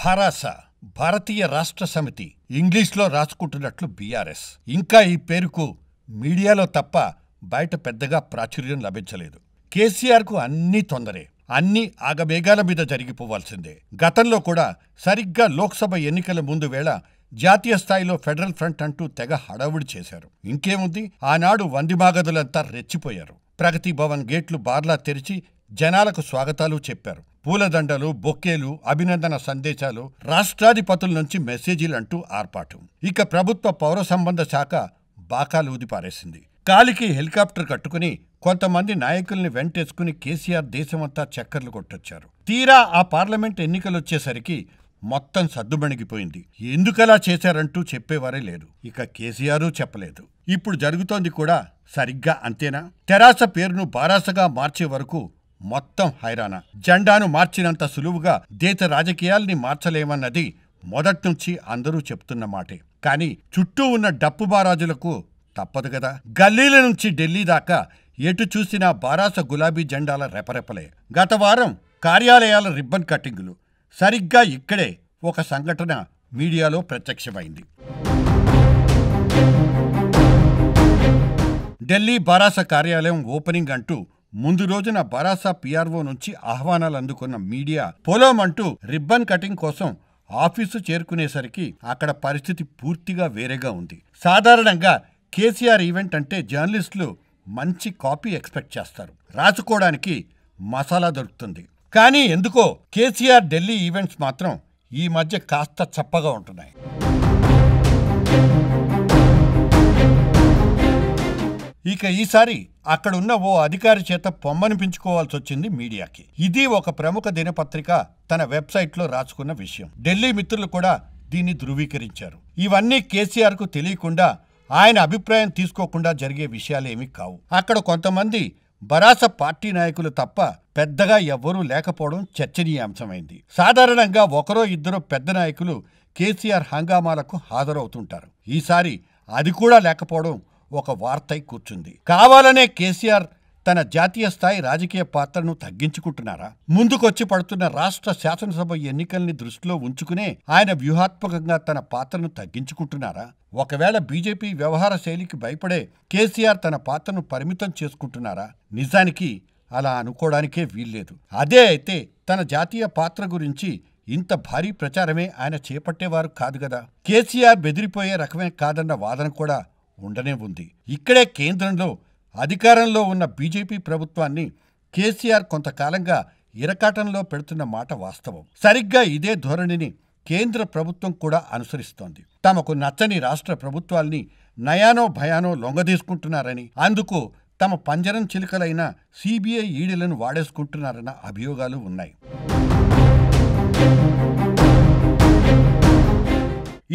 భారాస భారతీయ రాష్ట్ర సమితి ఇంగ్లీష్లో రాసుకుంటున్నట్లు బీఆర్ఎస్ ఇంకా ఈ పేరుకు మీడియాలో తప్ప బయట పెద్దగా ప్రాచుర్యం లభించలేదు కేసీఆర్కు అన్నీ తొందరే అన్ని ఆగవేగాల మీద జరిగిపోవాల్సిందే గతంలో కూడా సరిగ్గా లోక్సభ ఎన్నికల ముందు వేళ జాతీయ స్థాయిలో ఫెడరల్ ఫ్రంట్ అంటూ తెగ హడావుడి చేశారు ఇంకేముంది ఆనాడు వందిమాగదులంతా రెచ్చిపోయారు ప్రగతి భవన్ గేట్లు బార్లా తెరిచి జనాలకు స్వాగతాలు చెప్పారు పూలదండలు బొక్కేలు అభినందన సందేశాలు రాష్ట్రాధిపతుల నుంచి మెసేజీలు అంటూ ఆర్పాటు ఇక ప్రభుత్వ పౌర సంబంధ శాఖ బాకాలు ఊదిపారేసింది కాలికి హెలికాప్టర్ కట్టుకుని కొంతమంది నాయకుల్ని వెంటేసుకుని కేసీఆర్ దేశమంతా చక్కర్లు కొట్టొచ్చారు తీరా ఆ పార్లమెంట్ ఎన్నికలొచ్చేసరికి మొత్తం సద్దుమణిగిపోయింది ఎందుకలా చేశారంటూ చెప్పేవారే లేరు ఇక కేసీఆర్ చెప్పలేదు ఇప్పుడు జరుగుతోంది కూడా సరిగ్గా అంతేనా తెరాస పేరును బారాసగా మార్చే వరకు మొత్తం హైరాణ జెండాను మార్చినంత సులువుగా దేశ రాజకీయాల్ని మార్చలేమన్నది మొదట్నుంచి అందరూ చెప్తున్న మాటే కానీ చుట్టూ ఉన్న డప్పు బారాజులకు తప్పదు కదా గల్లీల నుంచి ఢిల్లీ దాకా ఎటు చూసినా బారాస గులాబీ జెండాల రెపరెపలే గత వారం కార్యాలయాల రిబ్బన్ కట్టింగులు సరిగ్గా ఇక్కడే ఒక సంఘటన మీడియాలో ప్రత్యక్షమైంది ఢిల్లీ బారాస కార్యాలయం ఓపెనింగ్ అంటూ ముందు రోజున బరాసా పిఆర్ఓ నుంచి ఆహ్వానాలు అందుకున్న మీడియా పొలోమంటూ రిబ్బన్ కటింగ్ కోసం ఆఫీసు చేరుకునేసరికి అక్కడ పరిస్థితి పూర్తిగా వేరేగా ఉంది సాధారణంగా కేసీఆర్ ఈవెంట్ అంటే జర్నలిస్టులు మంచి కాపీ ఎక్స్పెక్ట్ చేస్తారు రాసుకోవడానికి మసాలా దొరుకుతుంది కానీ ఎందుకో కేసీఆర్ ఢిల్లీ ఈవెంట్స్ మాత్రం ఈ మధ్య కాస్త చప్పగా ఉంటున్నాయి ఇక ఈసారి అక్కడున్న ఓ అధికారి చేత పొమ్మనిపించుకోవాల్సి వచ్చింది మీడియాకి ఇది ఒక ప్రముఖ దినపత్రిక తన వెబ్సైట్లో రాసుకున్న విషయం ఢిల్లీ మిత్రులు కూడా దీన్ని ధృవీకరించారు ఇవన్నీ కేసీఆర్కు తెలియకుండా ఆయన అభిప్రాయం తీసుకోకుండా జరిగే విషయాలేమీ కావు అక్కడ కొంతమంది బరాస పార్టీ నాయకులు తప్ప పెద్దగా ఎవ్వరూ లేకపోవడం చర్చనీయాంశమైంది సాధారణంగా ఒకరో ఇద్దరు పెద్ద నాయకులు కేసీఆర్ హంగామాలకు హాజరవుతుంటారు ఈసారి అది కూడా లేకపోవడం ఒక వార్తై కూర్చుంది కావాలనే కేసీఆర్ తన జాతీయ స్థాయి రాజకీయ పాత్రను తగ్గించుకుంటున్నారా ముందుకొచ్చి పడుతున్న రాష్ట్ర శాసనసభ ఎన్నికల్ని దృష్టిలో ఉంచుకునే ఆయన వ్యూహాత్మకంగా తన పాత్రను తగ్గించుకుంటున్నారా ఒకవేళ బీజేపీ వ్యవహార శైలికి భయపడే కేసీఆర్ తన పాత్రను పరిమితం చేసుకుంటున్నారా నిజానికి అలా అనుకోవడానికే వీల్లేదు అదే అయితే తన జాతీయ పాత్ర గురించి ఇంత భారీ ప్రచారమే ఆయన చేపట్టేవారు కాదు కదా కేసీఆర్ బెదిరిపోయే రకమే కాదన్న వాదన కూడా ఉండనే ఉంది ఇక్కడే కేంద్రంలో అధికారంలో ఉన్న బీజేపీ ప్రభుత్వాన్ని కేసీఆర్ కొంతకాలంగా ఇరకాటంలో పెడుతున్న మాట వాస్తవం సరిగ్గా ఇదే ధోరణిని కేంద్ర ప్రభుత్వం కూడా అనుసరిస్తోంది తమకు నచ్చని రాష్ట్ర ప్రభుత్వాల్ని నయానో భయానో లొంగదీసుకుంటున్నారని అందుకు తమ పంజరం చిలుకలైన సిబిఐ ఈడీలను వాడేసుకుంటున్నారన్న అభియోగాలు ఉన్నాయి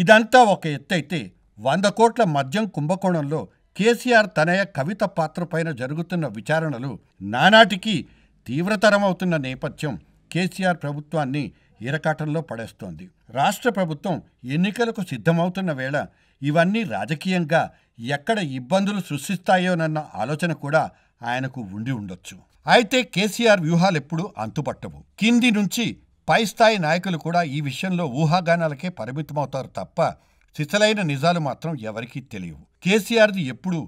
ఇదంతా ఒక ఎత్తైతే వంద కోట్ల మద్యం కుంభకోణంలో కేసీఆర్ తనయ కవిత పాత్రపైన జరుగుతున్న విచారణలు నానాటికి తీవ్రతరమవుతున్న నేపథ్యం కేసీఆర్ ప్రభుత్వాన్ని ఇరకాటంలో పడేస్తోంది రాష్ట్ర ప్రభుత్వం ఎన్నికలకు సిద్ధమవుతున్న వేళ ఇవన్నీ రాజకీయంగా ఎక్కడ ఇబ్బందులు సృష్టిస్తాయోనన్న ఆలోచన కూడా ఆయనకు ఉండి ఉండొచ్చు అయితే కేసీఆర్ వ్యూహాలెప్పుడూ అంతుపట్టవు కింది నుంచి పై స్థాయి నాయకులు కూడా ఈ విషయంలో ఊహాగానాలకే పరిమితమవుతారు తప్ప శిథలైన నిజాలు మాత్రం ఎవరికీ తెలియవు కేసీఆర్ది ఎప్పుడు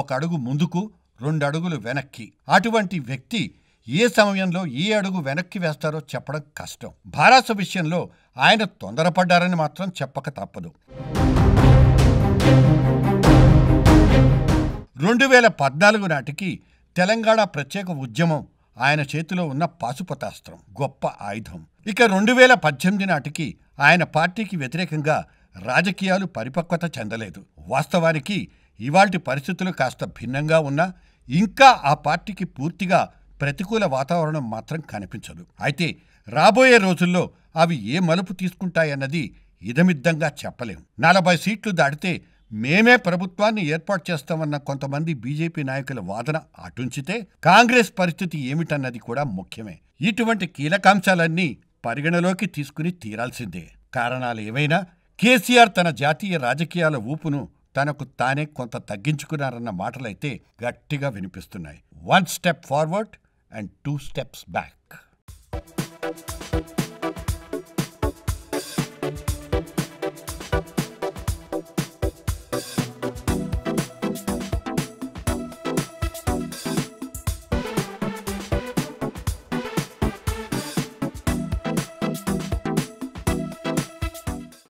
ఒక అడుగు ముందుకు రెండు అడుగులు వెనక్కి అటువంటి వ్యక్తి ఏ సమయంలో ఏ అడుగు వెనక్కి వేస్తారో చెప్పడం కష్టం భారత విషయంలో ఆయన తొందరపడ్డారని మాత్రం చెప్పక తప్పదు రెండు వేల పద్నాలుగు నాటికి తెలంగాణ ప్రత్యేక ఉద్యమం ఆయన చేతిలో ఉన్న పాశుపతాస్త్రం గొప్ప ఆయుధం ఇక రెండు వేల పద్దెనిమిది నాటికి ఆయన పార్టీకి వ్యతిరేకంగా రాజకీయాలు పరిపక్వత చెందలేదు వాస్తవానికి ఇవాల్టి పరిస్థితులు కాస్త భిన్నంగా ఉన్నా ఇంకా ఆ పార్టీకి పూర్తిగా ప్రతికూల వాతావరణం మాత్రం కనిపించదు అయితే రాబోయే రోజుల్లో అవి ఏ మలుపు తీసుకుంటాయన్నది ఇదమిద్దంగా చెప్పలేం నలభై సీట్లు దాటితే మేమే ప్రభుత్వాన్ని ఏర్పాటు చేస్తామన్న కొంతమంది బీజేపీ నాయకుల వాదన అటుంచితే కాంగ్రెస్ పరిస్థితి ఏమిటన్నది కూడా ముఖ్యమే ఇటువంటి కీలకాంశాలన్నీ పరిగణలోకి తీసుకుని తీరాల్సిందే కారణాలు ఏవైనా కేసీఆర్ తన జాతీయ రాజకీయాల ఊపును తనకు తానే కొంత తగ్గించుకున్నారన్న మాటలైతే గట్టిగా వినిపిస్తున్నాయి one step forward and two steps back